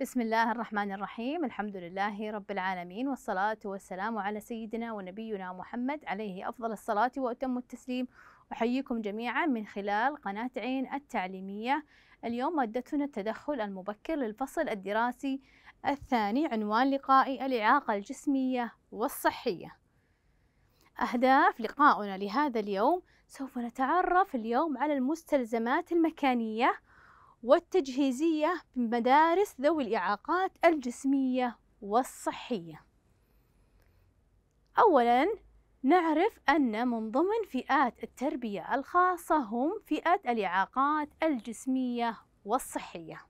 بسم الله الرحمن الرحيم الحمد لله رب العالمين والصلاة والسلام على سيدنا ونبينا محمد عليه أفضل الصلاة وأتم التسليم أحييكم جميعا من خلال قناة عين التعليمية اليوم مادتنا التدخل المبكر للفصل الدراسي الثاني عنوان لقائي الإعاقة الجسمية والصحية أهداف لقاؤنا لهذا اليوم سوف نتعرف اليوم على المستلزمات المكانية والتجهيزية بمدارس ذوي الإعاقات الجسمية والصحية أولاً نعرف أن من ضمن فئات التربية الخاصة هم فئة الإعاقات الجسمية والصحية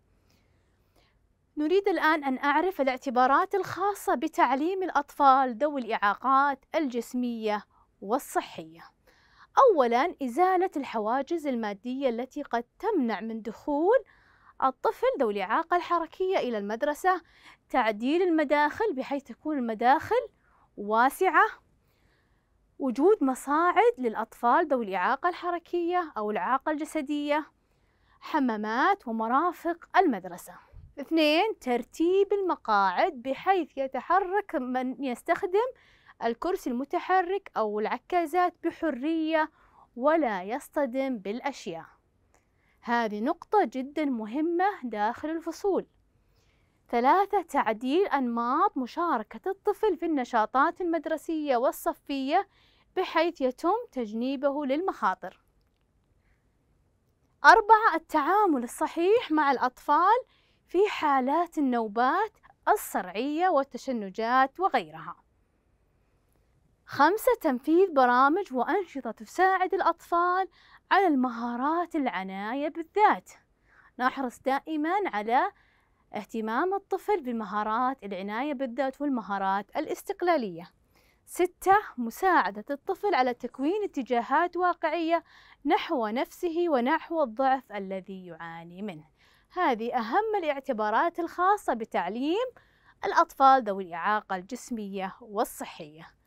نريد الآن أن أعرف الاعتبارات الخاصة بتعليم الأطفال ذوي الإعاقات الجسمية والصحية أولا إزالة الحواجز المادية التي قد تمنع من دخول الطفل ذوي الإعاقة الحركية إلى المدرسة تعديل المداخل بحيث تكون المداخل واسعة وجود مصاعد للأطفال ذوي الإعاقة الحركية أو الإعاقة الجسدية حمامات ومرافق المدرسة اثنين ترتيب المقاعد بحيث يتحرك من يستخدم الكرسي المتحرك أو العكازات بحرية ولا يصطدم بالأشياء هذه نقطة جدا مهمة داخل الفصول ثلاثة تعديل أنماط مشاركة الطفل في النشاطات المدرسية والصفية بحيث يتم تجنيبه للمخاطر أربعة التعامل الصحيح مع الأطفال في حالات النوبات الصرعية والتشنجات وغيرها خمسة تنفيذ برامج وأنشطة تساعد الأطفال على المهارات العناية بالذات نحرص دائما على اهتمام الطفل بمهارات العناية بالذات والمهارات الاستقلالية ستة مساعدة الطفل على تكوين اتجاهات واقعية نحو نفسه ونحو الضعف الذي يعاني منه هذه أهم الاعتبارات الخاصة بتعليم الأطفال ذوي الإعاقة الجسمية والصحية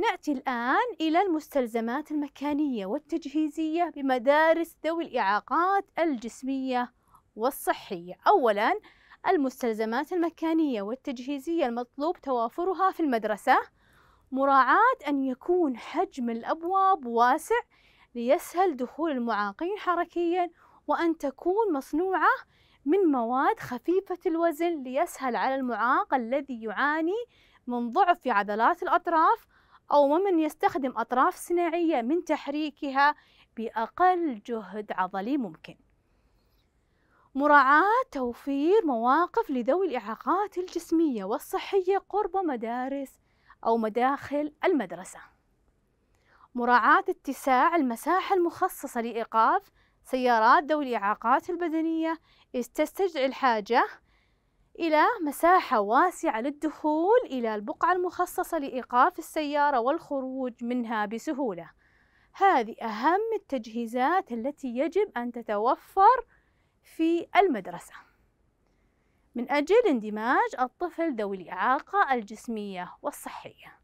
نأتي الآن إلى المستلزمات المكانية والتجهيزية بمدارس ذوي الإعاقات الجسمية والصحية أولاً المستلزمات المكانية والتجهيزية المطلوب توافرها في المدرسة مراعاة أن يكون حجم الأبواب واسع ليسهل دخول المعاقين حركيا وأن تكون مصنوعة من مواد خفيفة الوزن ليسهل على المعاق الذي يعاني من ضعف في عضلات الأطراف أو ممن يستخدم أطراف صناعية من تحريكها بأقل جهد عضلي ممكن مراعاة توفير مواقف لذوي الإعاقات الجسمية والصحية قرب مدارس أو مداخل المدرسة مراعاة اتساع المساحة المخصصة لإيقاف سيارات ذوي الإعاقات البدنية إذ تستدعي الحاجة إلى مساحة واسعة للدخول إلى البقعة المخصصة لإيقاف السيارة والخروج منها بسهولة هذه أهم التجهيزات التي يجب أن تتوفر في المدرسة من أجل اندماج الطفل ذوي الإعاقة الجسمية والصحية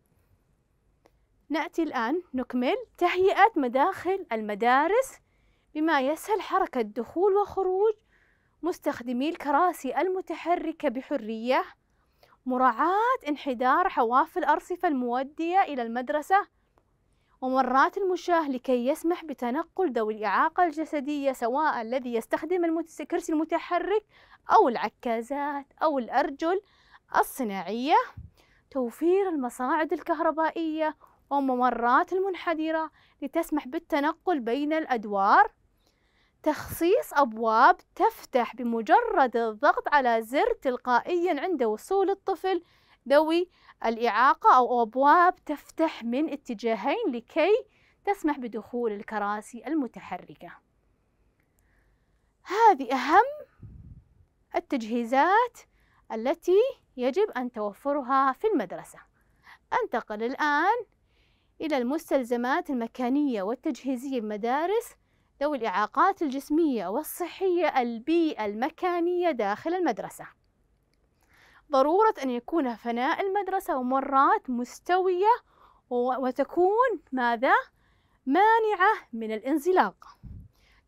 نأتي الآن نكمل تهيئة مداخل المدارس بما يسهل حركة دخول وخروج مستخدمي الكراسي المتحركة بحرية مراعاة انحدار حواف الأرصفة المودية إلى المدرسة ومرات المشاة لكي يسمح بتنقل ذوي الإعاقة الجسدية سواء الذي يستخدم الكرسي المتحرك أو العكازات أو الأرجل الصناعية توفير المصاعد الكهربائية وممرات المنحدرة لتسمح بالتنقل بين الأدوار تخصيص أبواب تفتح بمجرد الضغط على زر تلقائيا عند وصول الطفل ذوي الإعاقة أو أبواب تفتح من اتجاهين لكي تسمح بدخول الكراسي المتحركة هذه أهم التجهيزات التي يجب أن توفرها في المدرسة أنتقل الآن إلى المستلزمات المكانية والتجهيزية بمدارس ذوي الإعاقات الجسمية والصحية البيئة المكانية داخل المدرسة ضرورة أن يكون فناء المدرسة ومرات مستوية وتكون ماذا؟ مانعة من الانزلاق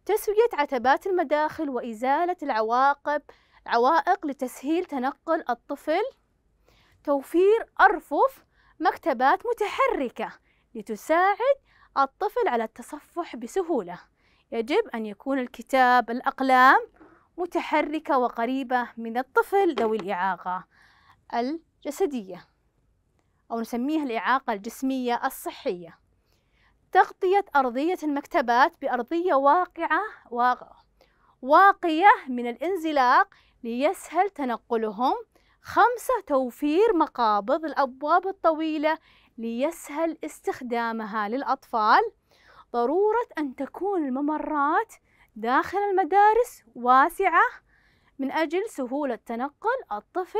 تسوية عتبات المداخل وإزالة العواقب عوائق لتسهيل تنقل الطفل توفير أرفف مكتبات متحركة لتساعد الطفل على التصفح بسهولة يجب أن يكون الكتاب الأقلام متحركة وقريبة من الطفل ذوي الإعاقة الجسدية أو نسميها الإعاقة الجسمية الصحية تغطية أرضية المكتبات بأرضية واقعة واقية من الانزلاق ليسهل تنقلهم خمسة توفير مقابض الأبواب الطويلة ليسهل استخدامها للأطفال ضرورة أن تكون الممرات داخل المدارس واسعة من أجل سهولة تنقل الطفل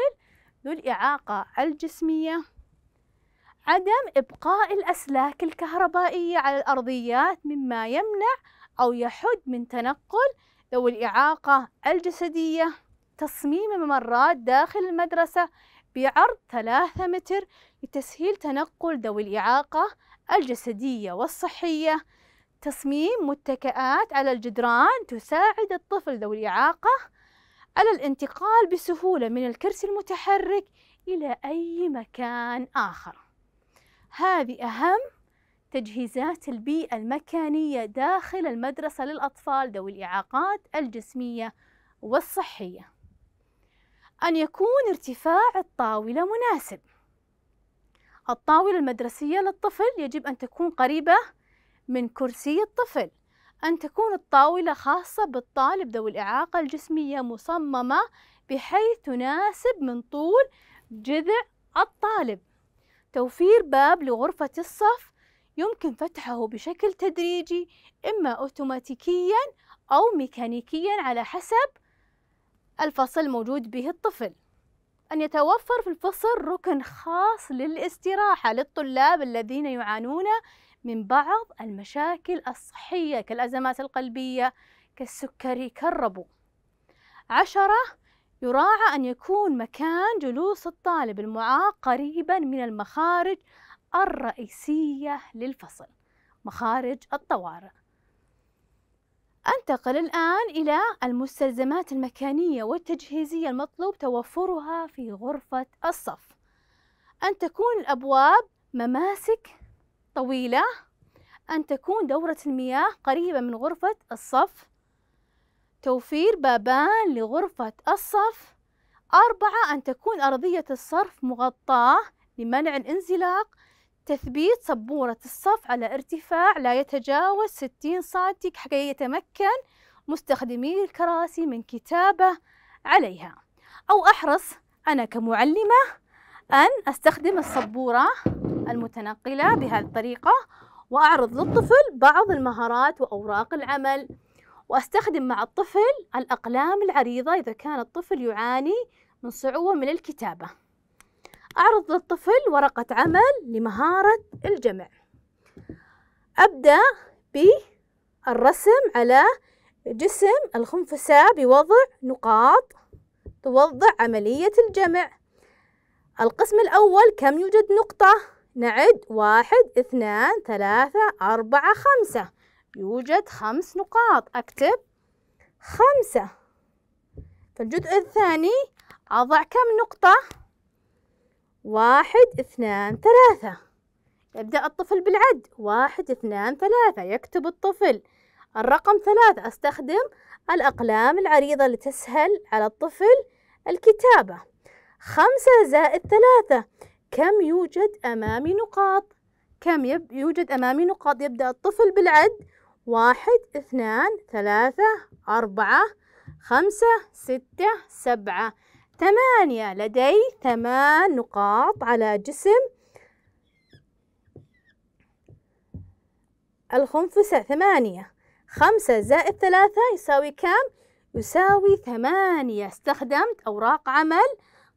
ذو الإعاقة الجسمية عدم إبقاء الأسلاك الكهربائية على الأرضيات مما يمنع أو يحد من تنقل ذوي الإعاقة الجسدية تصميم ممرات داخل المدرسة بعرض ثلاثة متر لتسهيل تنقل ذوي الإعاقة الجسدية والصحية تصميم متكئات على الجدران تساعد الطفل ذوي الإعاقة على الانتقال بسهولة من الكرسي المتحرك إلى أي مكان آخر هذه أهم تجهيزات البيئة المكانية داخل المدرسة للأطفال ذوي الإعاقات الجسمية والصحية أن يكون ارتفاع الطاولة مناسب الطاولة المدرسية للطفل يجب أن تكون قريبة من كرسي الطفل أن تكون الطاولة خاصة بالطالب ذوي الإعاقة الجسمية مصممة بحيث تناسب من طول جذع الطالب توفير باب لغرفة الصف يمكن فتحه بشكل تدريجي إما أوتوماتيكيا أو ميكانيكيا على حسب الفصل الموجود به الطفل أن يتوفر في الفصل ركن خاص للاستراحة للطلاب الذين يعانون من بعض المشاكل الصحية كالأزمات القلبية كالسكري كالربو عشرة يراعى أن يكون مكان جلوس الطالب المعاق قريبا من المخارج الرئيسية للفصل مخارج الطوارئ أنتقل الآن إلى المستلزمات المكانية والتجهيزية المطلوب توفرها في غرفة الصف أن تكون الأبواب مماسك طويلة أن تكون دورة المياه قريبة من غرفة الصف توفير بابان لغرفة الصف أربعة أن تكون أرضية الصرف مغطاة لمنع الانزلاق تثبيت سبورة الصف على ارتفاع لا يتجاوز 60 سنتيك حتى يتمكن مستخدمي الكراسي من كتابة عليها أو أحرص أنا كمعلمة أن أستخدم السبورة المتنقلة بهذه الطريقة وأعرض للطفل بعض المهارات وأوراق العمل وأستخدم مع الطفل الأقلام العريضة إذا كان الطفل يعاني من صعوبة من الكتابة أعرض للطفل ورقة عمل لمهارة الجمع أبدأ بالرسم على جسم الخنفساء بوضع نقاط توضح عملية الجمع القسم الأول كم يوجد نقطة نعد واحد اثنان ثلاثة أربعة خمسة يوجد خمس نقاط أكتب خمسة في الجزء الثاني أضع كم نقطة واحد اثنان ثلاثة يبدأ الطفل بالعد واحد اثنان ثلاثة يكتب الطفل الرقم ثلاثة أستخدم الأقلام العريضة لتسهل على الطفل الكتابة خمسة زائد ثلاثة كم يوجد أمامي نقاط كم يب يوجد أمامي نقاط يبدأ الطفل بالعد واحد اثنان ثلاثة أربعة خمسة ستة سبعة ثمانية لدي ثمان نقاط على جسم الخنفسة ثمانية خمسة زائد ثلاثة يساوي كم؟ يساوي ثمانية استخدمت أوراق عمل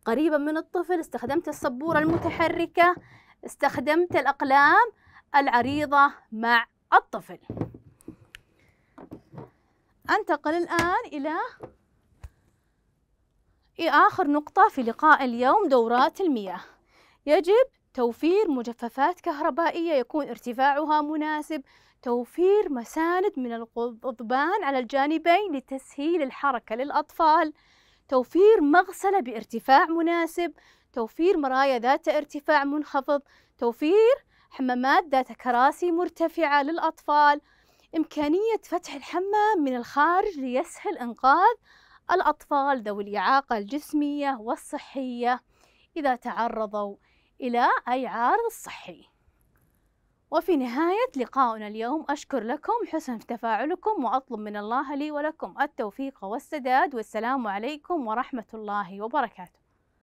قريبا من الطفل استخدمت السبورة المتحركة استخدمت الأقلام العريضة مع الطفل أنتقل الآن إلى آخر نقطة في لقاء اليوم دورات المياه يجب توفير مجففات كهربائية يكون ارتفاعها مناسب توفير مساند من القضبان على الجانبين لتسهيل الحركة للأطفال توفير مغسلة بارتفاع مناسب توفير مرايا ذات ارتفاع منخفض توفير حمامات ذات كراسي مرتفعة للأطفال إمكانية فتح الحمام من الخارج ليسهل إنقاذ الأطفال ذوي الإعاقة الجسمية والصحية إذا تعرضوا إلى أي عارض صحي وفي نهاية لقاؤنا اليوم أشكر لكم حسن تفاعلكم وأطلب من الله لي ولكم التوفيق والسداد والسلام عليكم ورحمة الله وبركاته